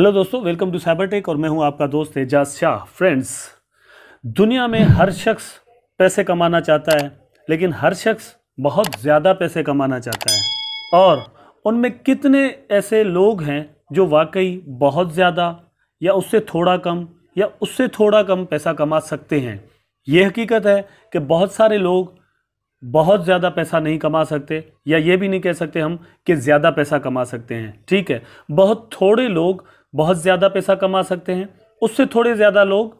hello दोस्तों welcome to cyber tech और मैं हूं आपका दोस्त एजाज शाह फ्रेंड्स दुनिया में हर शख्स पैसे कमाना चाहता है लेकिन हर शख्स बहुत ज़्यादा पैसे कमाना चाहता है और उनमें कितने ऐसे लोग हैं जो वाकई बहुत ज़्यादा या उससे थोड़ा कम या उससे थोड़ा कम पैसा कमा सकते हैं ये हकीकत है कि बहुत सारे लोग बहुत ज़्यादा पैसा नहीं कमा सकते या ये भी नहीं कह सकते हम कि ज़्यादा पैसा कमा सकते हैं ठीक है बहुत थोड़े लोग बहुत ज़्यादा पैसा कमा सकते हैं उससे थोड़े ज़्यादा लोग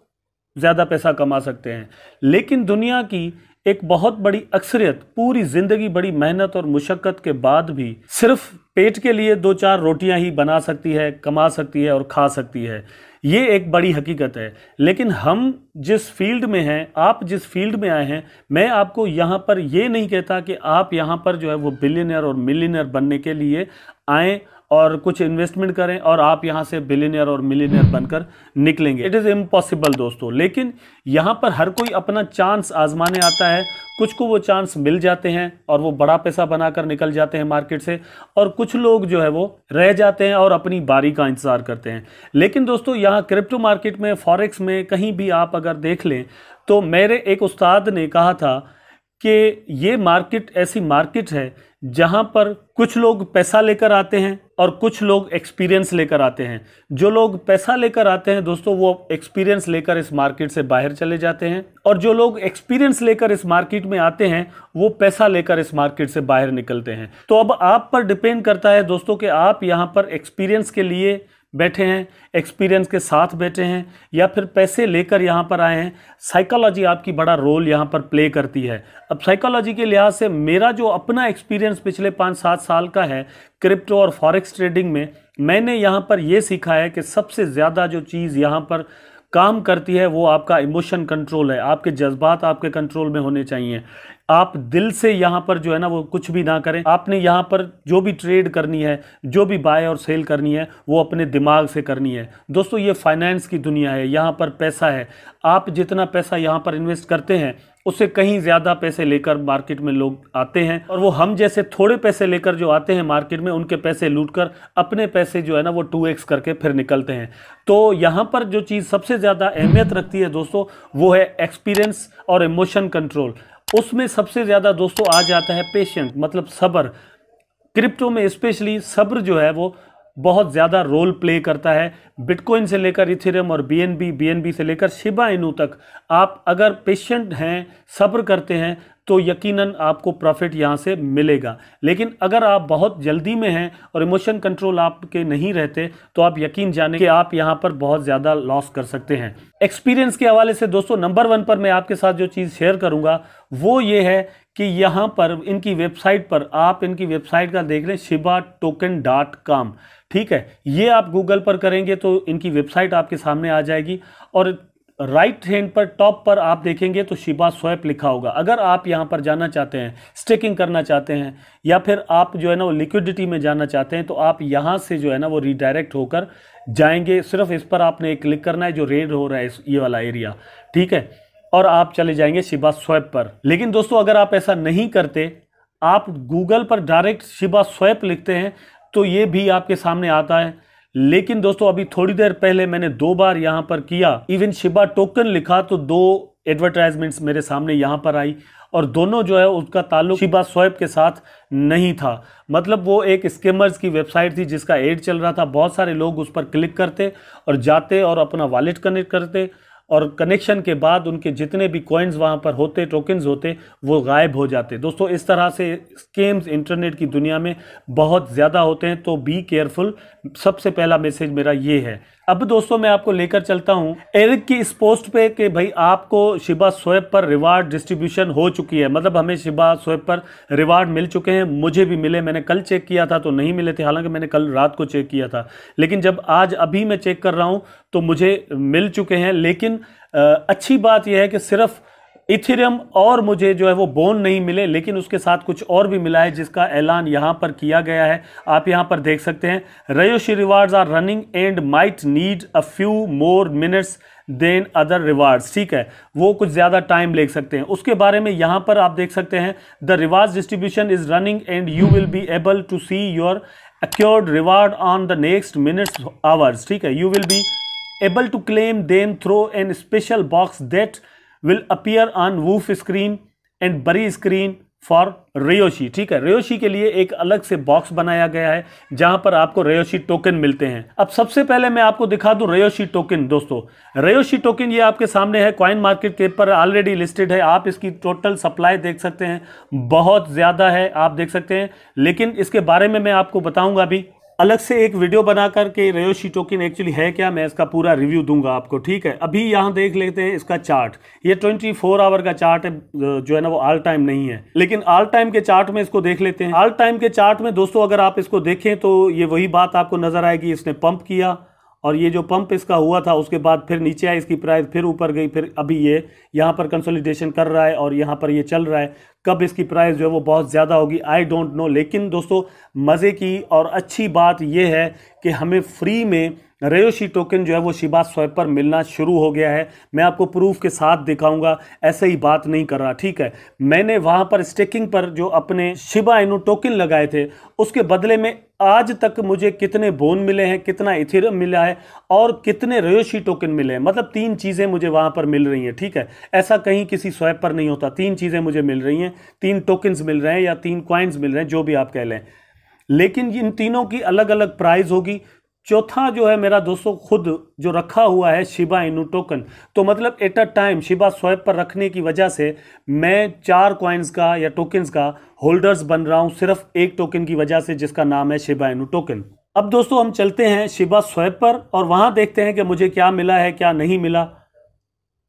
ज़्यादा पैसा कमा सकते हैं लेकिन दुनिया की एक बहुत बड़ी अक्सरियत पूरी ज़िंदगी बड़ी मेहनत और मुशक्क़त के बाद भी सिर्फ पेट के लिए दो चार रोटियां ही बना सकती है कमा सकती है और खा सकती है ये एक बड़ी हकीकत है लेकिन हम जिस फील्ड में हैं आप जिस फील्ड में आए हैं मैं आपको यहाँ पर ये नहीं कहता कि आप यहाँ पर जो है वो बिलियनर और मिलियनर बनने के लिए आएँ और कुछ इन्वेस्टमेंट करें और आप यहाँ से बिलीनियर और मिलीनियर बनकर निकलेंगे इट इज़ इम्पॉसिबल दोस्तों लेकिन यहाँ पर हर कोई अपना चांस आजमाने आता है कुछ को वो चांस मिल जाते हैं और वो बड़ा पैसा बनाकर निकल जाते हैं मार्केट से और कुछ लोग जो है वो रह जाते हैं और अपनी बारी का इंतज़ार करते हैं लेकिन दोस्तों यहाँ क्रिप्टो मार्केट में फॉरेक्स में कहीं भी आप अगर देख लें तो मेरे एक उस्ताद ने कहा था कि ये मार्केट ऐसी मार्केट है जहाँ पर कुछ लोग पैसा लेकर आते हैं और कुछ लोग एक्सपीरियंस लेकर आते हैं जो लोग पैसा लेकर आते हैं दोस्तों वो एक्सपीरियंस लेकर इस मार्केट से बाहर चले जाते हैं और जो लोग एक्सपीरियंस लेकर इस मार्केट में आते हैं वो पैसा लेकर इस मार्केट से बाहर निकलते हैं तो अब आप पर डिपेंड करता है दोस्तों कि आप यहाँ पर एक्सपीरियंस के लिए बैठे हैं एक्सपीरियंस के साथ बैठे हैं या फिर पैसे लेकर यहाँ पर आए हैं साइकोलॉजी आपकी बड़ा रोल यहाँ पर प्ले करती है अब साइकोलॉजी के लिहाज से मेरा जो अपना एक्सपीरियंस पिछले पाँच सात साल का है क्रिप्टो और फॉरेक्स ट्रेडिंग में मैंने यहाँ पर यह सीखा है कि सबसे ज़्यादा जो चीज़ यहाँ पर काम करती है वो आपका इमोशन कंट्रोल है आपके जज्बात आपके कंट्रोल में होने चाहिए आप दिल से यहाँ पर जो है ना वो कुछ भी ना करें आपने यहाँ पर जो भी ट्रेड करनी है जो भी बाय और सेल करनी है वो अपने दिमाग से करनी है दोस्तों ये फाइनेंस की दुनिया है यहाँ पर पैसा है आप जितना पैसा यहाँ पर इन्वेस्ट करते हैं उससे कहीं ज़्यादा पैसे लेकर मार्केट में लोग आते हैं और वो हम जैसे थोड़े पैसे लेकर जो आते हैं मार्केट में उनके पैसे लूट कर अपने पैसे जो है ना वो टू एक्स करके फिर निकलते हैं तो यहाँ पर जो चीज़ सबसे ज़्यादा अहमियत रखती है दोस्तों वो है एक्सपीरियंस और इमोशन कंट्रोल उसमें सबसे ज़्यादा दोस्तों आ जाता है पेशेंट मतलब सब्र क्रिप्टो में स्पेशली सब्र जो है वो बहुत ज़्यादा रोल प्ले करता है बिटकॉइन से लेकर इथेरियम और बीएनबी बीएनबी से लेकर शिबा इनू तक आप अगर पेशेंट हैं सब्र करते हैं तो यकीनन आपको प्रॉफिट यहाँ से मिलेगा लेकिन अगर आप बहुत जल्दी में हैं और इमोशन कंट्रोल आपके नहीं रहते तो आप यकीन जाने कि आप यहाँ पर बहुत ज़्यादा लॉस कर सकते हैं एक्सपीरियंस के हवाले से दोस्तों नंबर वन पर मैं आपके साथ जो चीज़ शेयर करूँगा वो ये है कि यहाँ पर इनकी वेबसाइट पर आप इनकी वेबसाइट का देख लें शिबा टोकन डॉट कॉम ठीक है ये आप गूगल पर करेंगे तो इनकी वेबसाइट आपके सामने आ जाएगी और राइट हैंड पर टॉप पर आप देखेंगे तो शिबा स्वैप लिखा होगा अगर आप यहाँ पर जाना चाहते हैं स्टेकिंग करना चाहते हैं या फिर आप जो है ना वो लिक्विडिटी में जाना चाहते हैं तो आप यहाँ से जो है ना वो रिडायरेक्ट होकर जाएंगे सिर्फ इस पर आपने क्लिक करना है जो रेड हो रहा है ये वाला एरिया ठीक है और आप चले जाएंगे शिबा स्वैप पर लेकिन दोस्तों अगर आप ऐसा नहीं करते आप गूगल पर डायरेक्ट शिबा स्वैप लिखते हैं तो ये भी आपके सामने आता है लेकिन दोस्तों अभी थोड़ी देर पहले मैंने दो बार यहां पर किया इवन शिबा टोकन लिखा तो दो एडवर्टाइजमेंट्स मेरे सामने यहां पर आई और दोनों जो है उसका ताल्लुक शिबा स्वैप के साथ नहीं था मतलब वो एक स्केमर्स की वेबसाइट थी जिसका एड चल रहा था बहुत सारे लोग उस पर क्लिक करते और जाते और अपना वॉलेट कनेक्ट करते और कनेक्शन के बाद उनके जितने भी कॉइन्स वहाँ पर होते टोकन्स होते वो गायब हो जाते दोस्तों इस तरह से स्केम्स इंटरनेट की दुनिया में बहुत ज़्यादा होते हैं तो बी केयरफुल सबसे पहला मैसेज मेरा ये है अब दोस्तों मैं आपको लेकर चलता हूँ एरिक की इस पोस्ट पे कि भाई आपको शिबा स्वेप पर रिवार्ड डिस्ट्रीब्यूशन हो चुकी है मतलब हमें शिबा स्वेप पर रिवार्ड मिल चुके हैं मुझे भी मिले मैंने कल चेक किया था तो नहीं मिले थे हालांकि मैंने कल रात को चेक किया था लेकिन जब आज अभी मैं चेक कर रहा हूँ तो मुझे मिल चुके हैं लेकिन अच्छी बात यह है कि सिर्फ इथेरियम और मुझे जो है वो बोन नहीं मिले लेकिन उसके साथ कुछ और भी मिला है जिसका ऐलान यहाँ पर किया गया है आप यहाँ पर देख सकते हैं Ryoshi rewards are running and might need a few more minutes than other rewards ठीक है वो कुछ ज़्यादा टाइम ले सकते हैं उसके बारे में यहाँ पर आप देख सकते हैं the reward distribution is running and you will be able to see your accrued reward on the next minutes hours ठीक है you will be able to claim them through an special box that will appear on woof screen and bury screen for Ryoshi ठीक है रेयोशी के लिए एक अलग से box बनाया गया है जहां पर आपको रेयोशी टोकन मिलते हैं अब सबसे पहले मैं आपको दिखा दूं रेयोशी टोकन दोस्तों रेयोशी टोकन ये आपके सामने है क्वाइन मार्केट के पर ऑलरेडी लिस्टेड है आप इसकी टोटल सप्लाई देख सकते हैं बहुत ज़्यादा है आप देख सकते हैं लेकिन इसके बारे में मैं आपको बताऊंगा अभी अलग से एक वीडियो बना करके रेयोशी टोकिन एक्चुअली है क्या मैं इसका पूरा रिव्यू दूंगा आपको ठीक है अभी यहाँ देख लेते हैं इसका चार्ट ये 24 आवर का चार्ट है जो है ना वो ऑल टाइम नहीं है लेकिन ऑल टाइम के चार्ट में इसको देख लेते हैं ऑल टाइम के चार्ट में दोस्तों अगर आप इसको देखें तो ये वही बात आपको नजर आएगी इसने पंप किया और ये जो पंप इसका हुआ था उसके बाद फिर नीचे आई इसकी प्राइस फिर ऊपर गई फिर अभी ये यहाँ पर कंसोलिडेशन कर रहा है और यहाँ पर ये चल रहा है कब इसकी प्राइस जो है वो बहुत ज़्यादा होगी आई डोंट नो लेकिन दोस्तों मज़े की और अच्छी बात यह है कि हमें फ्री में रेयोशी टोकन जो है वो शिबा स्वैप पर मिलना शुरू हो गया है मैं आपको प्रूफ के साथ दिखाऊंगा ऐसे ही बात नहीं कर रहा ठीक है मैंने वहां पर स्टेकिंग पर जो अपने शिबा इनो टोकन लगाए थे उसके बदले में आज तक मुझे कितने बोन मिले हैं कितना इथिरम मिला है और कितने रेयोशी टोकन मिले हैं मतलब तीन चीज़ें मुझे वहाँ पर मिल रही हैं ठीक है ऐसा कहीं किसी स्वैप पर नहीं होता तीन चीज़ें मुझे मिल रही हैं तीन टोकन्स मिल रहे हैं या तीन क्वाइंस मिल रहे हैं जो भी आप कह लें लेकिन इन तीनों की अलग अलग प्राइस होगी चौथा जो है मेरा दोस्तों खुद जो रखा हुआ है शिबा इनू टोकन तो मतलब at a time Shiba swap पर रखने की वजह से मैं चार कॉइन्स का या टोकन्स का होल्डर्स बन रहा हूं सिर्फ एक टोकन की वजह से जिसका नाम है शिबा इनू टोकन अब दोस्तों हम चलते हैं शिबा स्वैप पर और वहां देखते हैं कि मुझे क्या मिला है क्या नहीं मिला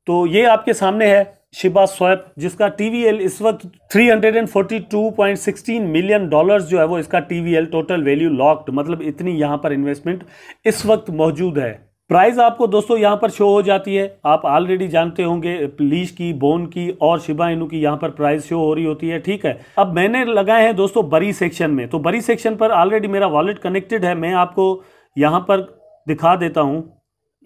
तो ये आपके सामने है शिबा स्वैप जिसका टीवीएल इस वक्त 342.16 मिलियन डॉलर्स जो है वो इसका टीवीएल टोटल वैल्यू लॉक्ड मतलब इतनी यहाँ पर इन्वेस्टमेंट इस वक्त मौजूद है प्राइस आपको दोस्तों यहाँ पर शो हो जाती है आप ऑलरेडी जानते होंगे लीज की बोन की और शिबा इनू की यहाँ पर प्राइस शो हो रही होती है ठीक है अब मैंने लगाए हैं दोस्तों बरी सेक्शन में तो बरी सेक्शन पर ऑलरेडी मेरा वॉलेट कनेक्टेड है मैं आपको यहाँ पर दिखा देता हूँ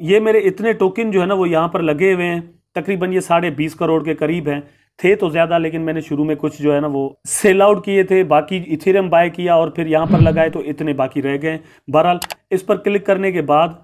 ये मेरे इतने टोकन जो है ना वो यहाँ पर लगे हुए हैं तकरीबन ये साढ़े बीस करोड़ के करीब हैं थे तो ज़्यादा लेकिन मैंने शुरू में कुछ जो है ना वो सेल आउट किए थे बाकी इथेरियम बाय किया और फिर यहाँ पर लगाए तो इतने बाकी रह गए बहरहाल इस पर क्लिक करने के बाद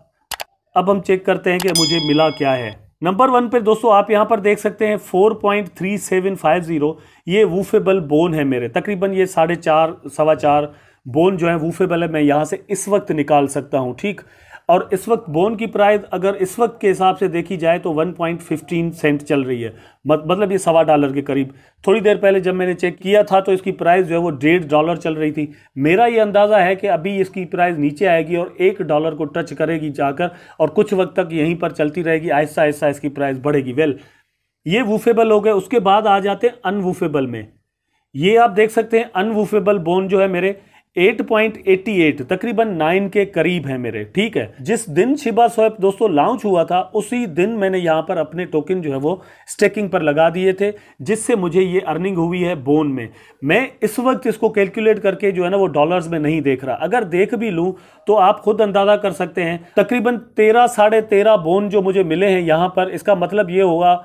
अब हम चेक करते हैं कि मुझे मिला क्या है नंबर वन पे दोस्तों आप यहाँ पर देख सकते हैं four point three seven zero ये वूफेबल बोन है मेरे तकरीबन ये साढ़े चार सवा चार बोन जो है वूफेबल है मैं यहाँ से इस वक्त निकाल सकता हूँ ठीक और इस वक्त बोन की प्राइस अगर इस वक्त के हिसाब से देखी जाए तो 1.15 सेंट चल रही है मतलब ये सवा डॉलर के करीब थोड़ी देर पहले जब मैंने चेक किया था तो इसकी प्राइस जो है वो डेढ़ डॉलर चल रही थी मेरा ये अंदाज़ा है कि अभी इसकी प्राइस नीचे आएगी और एक डॉलर को टच करेगी जाकर और कुछ वक्त तक यहीं पर चलती रहेगी आहिस्ता आहिस्ता इसकी प्राइस बढ़ेगी वेल ये वूफेबल हो गए उसके बाद आ जाते हैं अनवूफेबल में ये आप देख सकते हैं अनवूफेबल बोन जो है मेरे 8.88 तकरीबन 9 के करीब है मेरे ठीक है जिस दिन शिबा स्वैप दोस्तों लॉन्च हुआ था उसी दिन मैंने यहां पर अपने टोकन जो है वो स्टेकिंग पर लगा दिए थे जिससे मुझे ये अर्निंग हुई है बोन में मैं इस वक्त इसको कैलकुलेट करके जो है ना वो डॉलर्स में नहीं देख रहा अगर देख भी लूँ तो आप खुद अंदाजा कर सकते हैं तकरीबन तेरह साढ़े तेरह बोन जो मुझे मिले हैं यहाँ पर इसका मतलब ये हुआ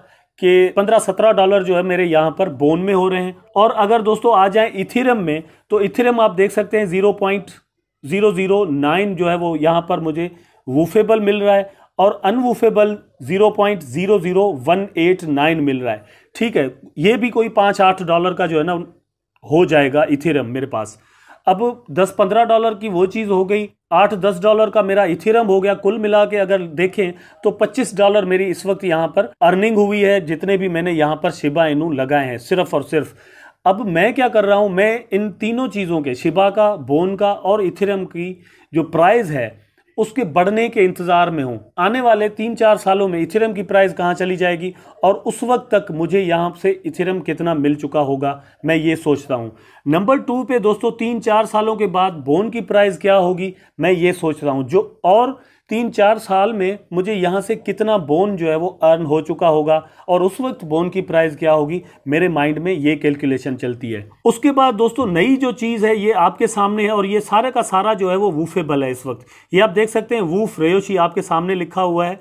कि 15-17 डॉलर जो है मेरे यहाँ पर बोन में हो रहे हैं और अगर दोस्तों आ जाए इथिरम में तो इथिरम आप देख सकते हैं 0.009 जो है वो यहाँ पर मुझे वूफेबल मिल रहा है और अनवूफेबल 0.00189 मिल रहा है ठीक है ये भी कोई पाँच आठ डॉलर का जो है ना हो जाएगा इथिरम मेरे पास अब 10-15 डॉलर की वो चीज़ हो गई 8-10 डॉलर का मेरा इथिरम हो गया कुल मिला के अगर देखें तो 25 डॉलर मेरी इस वक्त यहाँ पर अर्निंग हुई है जितने भी मैंने यहाँ पर शिबा इनू लगाए हैं सिर्फ और सिर्फ अब मैं क्या कर रहा हूँ मैं इन तीनों चीज़ों के शिबा का बोन का और इथिरम की जो प्राइज है उसके बढ़ने के इंतज़ार में हूं आने वाले तीन चार सालों में इथेरियम की प्राइस कहाँ चली जाएगी और उस वक्त तक मुझे यहाँ से इथेरियम कितना मिल चुका होगा मैं ये सोचता हूँ नंबर टू पे दोस्तों तीन चार सालों के बाद बोन की प्राइस क्या होगी मैं ये सोच रहा हूँ जो और तीन चार साल में मुझे यहाँ से कितना बोन जो है वो अर्न हो चुका होगा और उस वक्त बोन की प्राइस क्या होगी मेरे माइंड में ये कैलकुलेशन चलती है उसके बाद दोस्तों नई जो चीज़ है ये आपके सामने है और ये सारा का सारा जो है वो वूफेबल है इस वक्त ये आप देख सकते हैं वूफ रेयोशी आपके सामने लिखा हुआ है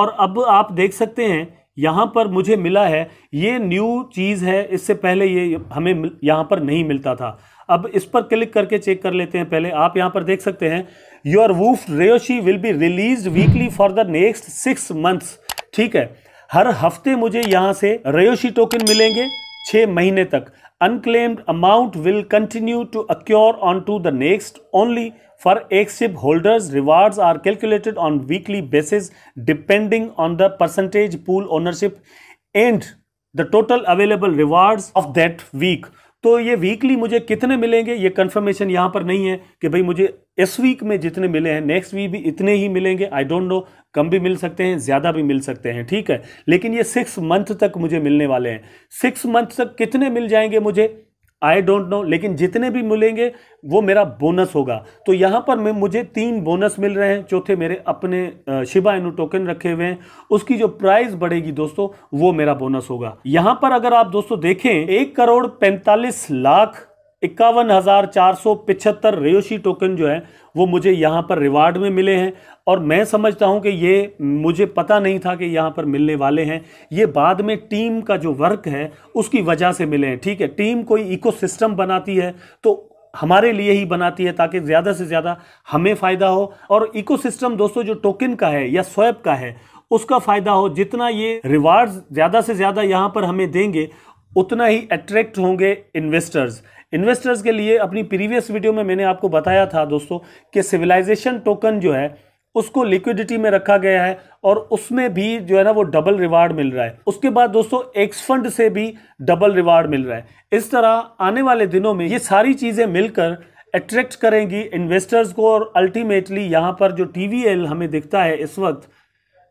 और अब आप देख सकते हैं यहाँ पर मुझे मिला है ये न्यू चीज़ है इससे पहले ये हमें यहाँ पर नहीं मिलता था अब इस पर क्लिक करके चेक कर लेते हैं पहले आप यहां पर देख सकते हैं your woof Ryoshi will be release weekly for the next six months ठीक है हर हफ्ते मुझे यहां से रेयोशी टोकन मिलेंगे छह महीने तक unclaimed amount will continue to accrue on to the next only for xSHIB holders rewards are calculated on weekly basis depending on the percentage pool ownership and the total available rewards of that week तो ये weekly मुझे कितने मिलेंगे ये confirmation यहां पर नहीं है कि भाई मुझे इस वीक में जितने मिले हैं नेक्स्ट वीक भी इतने ही मिलेंगे आई डोंट नो कम भी मिल सकते हैं ज़्यादा भी मिल सकते हैं ठीक है लेकिन ये सिक्स मंथ तक मुझे मिलने वाले हैं सिक्स मंथ तक कितने मिल जाएंगे मुझे आई डोंट नो लेकिन जितने भी मिलेंगे वो मेरा बोनस होगा तो यहाँ पर मैं मुझे तीन बोनस मिल रहे हैं चौथे मेरे अपने शिबा इनू टोकन रखे हुए हैं उसकी जो प्राइस बढ़ेगी दोस्तों वो मेरा बोनस होगा यहाँ पर अगर आप दोस्तों देखें एक करोड़ पैंतालीस लाख इक्यावन हज़ार चार सौ पिछहत्तर रेयोशी टोकन जो है वो मुझे यहाँ पर रिवार्ड में मिले हैं और मैं समझता हूँ कि ये मुझे पता नहीं था कि यहाँ पर मिलने वाले हैं ये बाद में टीम का जो वर्क है उसकी वजह से मिले हैं ठीक है टीम कोई इकोसिस्टम बनाती है तो हमारे लिए ही बनाती है ताकि ज़्यादा से ज़्यादा हमें फ़ायदा हो और इको दोस्तों जो टोकन का है या स्वैप का है उसका फ़ायदा हो जितना ये रिवार्ड ज़्यादा से ज़्यादा यहाँ पर हमें देंगे उतना ही अट्रैक्ट होंगे इन्वेस्टर्स इन्वेस्टर्स के लिए अपनी प्रीवियस वीडियो में मैंने आपको बताया था दोस्तों कि सिविलाइजेशन टोकन जो है उसको लिक्विडिटी में रखा गया है और उसमें भी जो है ना वो डबल रिवार्ड मिल रहा है उसके बाद दोस्तों एक्स फंड से भी डबल रिवार्ड मिल रहा है इस तरह आने वाले दिनों में ये सारी चीज़ें मिलकर अट्रैक्ट करेंगी इन्वेस्टर्स को और अल्टीमेटली यहाँ पर जो टी हमें दिखता है इस वक्त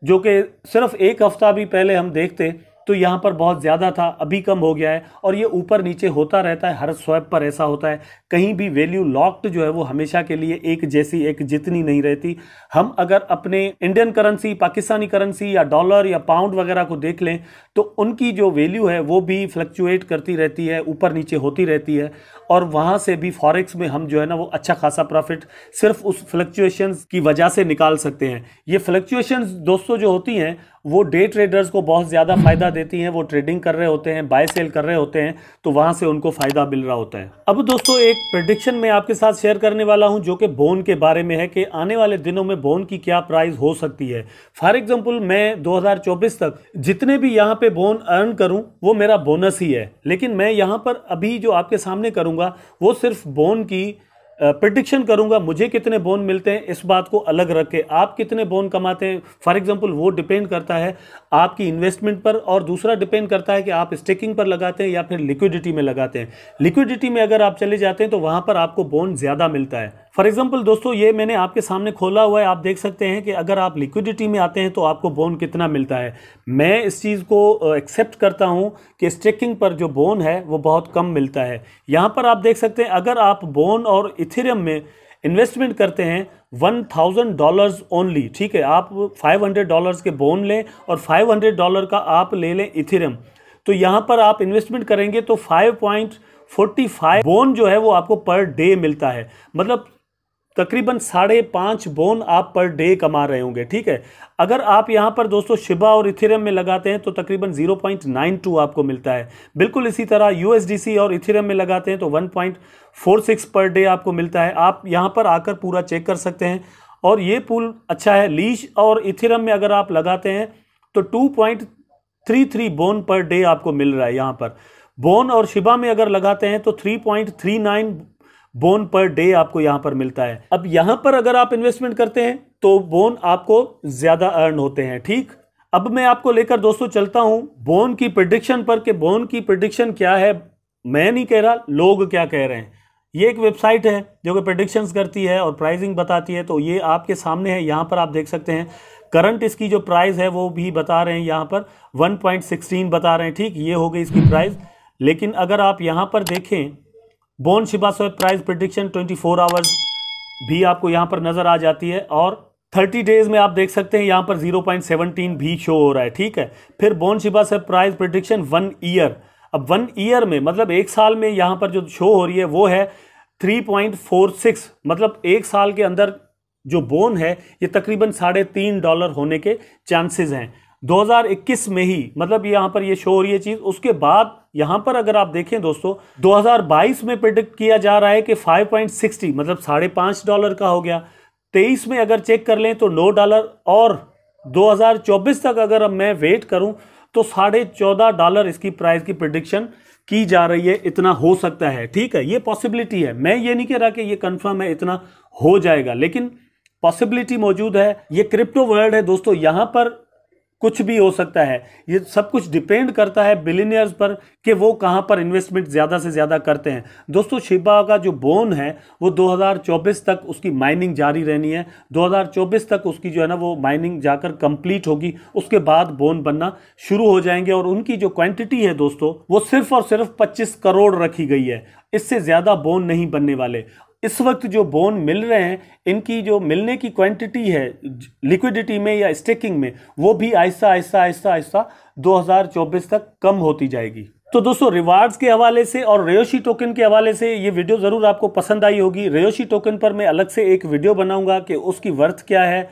जो कि सिर्फ एक हफ्ता भी पहले हम देखते तो यहाँ पर बहुत ज़्यादा था अभी कम हो गया है और ये ऊपर नीचे होता रहता है हर स्वैप पर ऐसा होता है कहीं भी वैल्यू लॉक्ड जो है वो हमेशा के लिए एक जैसी एक जितनी नहीं रहती हम अगर अपने इंडियन करेंसी पाकिस्तानी करेंसी या डॉलर या पाउंड वगैरह को देख लें तो उनकी जो वैल्यू है वो भी फ्लक्चुएट करती रहती है ऊपर नीचे होती रहती है और वहाँ से भी फॉरेक्स में हम जो है ना वो अच्छा खासा प्रॉफिट सिर्फ उस फ्लक्चुएशन की वजह से निकाल सकते हैं ये फ्लक्चुएशंस दोस्तों जो होती हैं वो डे ट्रेडर्स को बहुत ज़्यादा फ़ायदा देती हैं वो ट्रेडिंग कर रहे होते हैं बाय सेल कर रहे होते हैं तो वहाँ से उनको फ़ायदा मिल रहा होता है अब दोस्तों एक प्रडिक्शन मैं आपके साथ शेयर करने वाला हूँ जो कि बोन के बारे में है कि आने वाले दिनों में बोन की क्या प्राइस हो सकती है फॉर एग्जाम्पल मैं दो तक जितने भी यहाँ पे बोन अर्न करूँ वो मेरा बोनस ही है लेकिन मैं यहाँ पर अभी जो आपके सामने करूँगा वो सिर्फ बोन की प्रडिक्शन करूंगा मुझे कितने बोन मिलते हैं इस बात को अलग रख के आप कितने बोन कमाते हैं फॉर एग्जांपल वो डिपेंड करता है आपकी इन्वेस्टमेंट पर और दूसरा डिपेंड करता है कि आप स्टेकिंग पर लगाते हैं या फिर लिक्विडिटी में लगाते हैं लिक्विडिटी में अगर आप चले जाते हैं तो वहाँ पर आपको बोन ज़्यादा मिलता है फॉर एग्जाम्पल दोस्तों ये मैंने आपके सामने खोला हुआ है आप देख सकते हैं कि अगर आप लिक्विडिटी में आते हैं तो आपको बोन कितना मिलता है मैं इस चीज़ को एक्सेप्ट करता हूँ कि स्ट्रेकिंग पर जो बोन है वो बहुत कम मिलता है यहाँ पर आप देख सकते हैं अगर आप बोन और इथेरियम में इन्वेस्टमेंट करते हैं वन थाउजेंड डॉलर्स ओनली ठीक है आप फाइव हंड्रेड डॉलर के बोन लें और फाइव हंड्रेड डॉलर का आप ले लें इथेरियम तो यहाँ पर आप इन्वेस्टमेंट करेंगे तो five point forty five bone जो है वो आपको पर डे मिलता है मतलब तकरीबन साढ़े पाँच बोन आप पर डे कमा रहे होंगे ठीक है अगर आप यहाँ पर दोस्तों शिबा और इथेरियम में लगाते हैं तो तकरीबन 0.92 आपको मिलता है बिल्कुल इसी तरह यूएसडीसी और इथेरियम में लगाते हैं तो 1.46 पर डे आपको मिलता है आप यहाँ पर आकर पूरा चेक कर सकते हैं और ये पुल अच्छा है लीज और इथेरियम में अगर आप लगाते हैं तो टू बोन पर डे आपको मिल रहा है यहाँ पर बोन और शिबा में अगर लगाते हैं तो थ्री बोन पर डे आपको यहां पर मिलता है अब यहां पर अगर आप इन्वेस्टमेंट करते हैं तो बोन आपको ज्यादा अर्न होते हैं ठीक अब मैं आपको लेकर दोस्तों चलता हूं बोन की प्रडिक्शन पर कि बोन की प्रडिक्शन क्या है मैं नहीं कह रहा लोग क्या कह रहे हैं ये एक वेबसाइट है जो कि प्रडिक्शंस करती है और प्राइसिंग बताती है तो ये आपके सामने है यहाँ पर आप देख सकते हैं करंट इसकी जो प्राइस है वो भी बता रहे हैं यहाँ पर 1.16 बता रहे हैं ठीक ये हो गई इसकी प्राइस लेकिन अगर आप यहाँ पर देखें bone Shiba swap price prediction 24 hours भी आपको यहाँ पर नज़र आ जाती है और 30 डेज में आप देख सकते हैं यहाँ पर 0.17 भी शो हो रहा है ठीक है फिर bone Shiba swap price prediction one year अब वन ईयर में मतलब एक साल में यहाँ पर जो शो हो रही है वो है 3.46 मतलब एक साल के अंदर जो बोन है ये तकरीबन साढ़े तीन डॉलर होने के चांसेस हैं 2021 में ही मतलब यहां पर ये शो हो रही है चीज़ उसके बाद यहां पर अगर आप देखें दोस्तों 2022 में प्रिडिक्ट किया जा रहा है कि 5.60 मतलब साढ़े पांच डॉलर का हो गया तेईस में अगर चेक कर लें तो नौ डॉलर और 2024 तक अगर मैं वेट करूं तो साढ़े चौदह डॉलर इसकी प्राइस की प्रिडिक्शन की जा रही है इतना हो सकता है ठीक है ये पॉसिबिलिटी है मैं ये नहीं कह रहा कि ये कन्फर्म है इतना हो जाएगा लेकिन पॉसिबिलिटी मौजूद है ये क्रिप्टो वर्ल्ड है दोस्तों यहां पर कुछ भी हो सकता है ये सब कुछ डिपेंड करता है बिलीनियर्स पर कि वो कहाँ पर इन्वेस्टमेंट ज़्यादा से ज़्यादा करते हैं दोस्तों शिबा का जो बोन है वो 2024 तक उसकी माइनिंग जारी रहनी है 2024 तक उसकी जो है ना वो माइनिंग जाकर कंप्लीट होगी उसके बाद बोन बनना शुरू हो जाएंगे और उनकी जो क्वान्टिटी है दोस्तों वो सिर्फ और सिर्फ पच्चीस करोड़ रखी गई है इससे ज़्यादा बोन नहीं बनने वाले इस वक्त जो बोन मिल रहे हैं इनकी जो मिलने की क्वांटिटी है लिक्विडिटी में या स्टेकिंग में वो भी ऐसा आहिस्ता ऐसा ऐसा 2024 तक कम होती जाएगी तो दोस्तों रिवार्ड्स के हवाले से और रेयोशी टोकन के हवाले से ये वीडियो ज़रूर आपको पसंद आई होगी रेयोशी टोकन पर मैं अलग से एक वीडियो बनाऊंगा कि उसकी वर्थ क्या है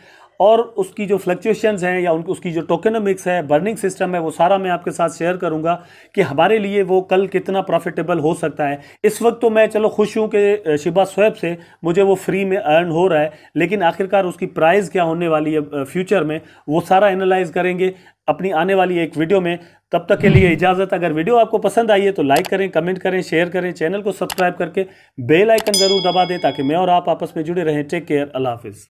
और उसकी जो फ्लक्चुएशंस हैं या उनकी उसकी जो टोकेनोमिक्स है बर्निंग सिस्टम है वो सारा मैं आपके साथ शेयर करूंगा कि हमारे लिए वो कल कितना प्रॉफिटेबल हो सकता है इस वक्त तो मैं चलो खुश हूं कि शिबा स्वैप से मुझे वो फ्री में अर्न हो रहा है लेकिन आखिरकार उसकी प्राइस क्या होने वाली है फ्यूचर में वो सारा एनालाइज करेंगे अपनी आने वाली एक वीडियो में तब तक के लिए इजाज़त अगर वीडियो आपको पसंद आई है तो लाइक करें कमेंट करें शेयर करें चैनल को सब्सक्राइब करके बेल आइकन ज़रूर दबा दें ताकि मैं और आप आपस में जुड़े रहें टेक केयर अल्लाह हाफिज़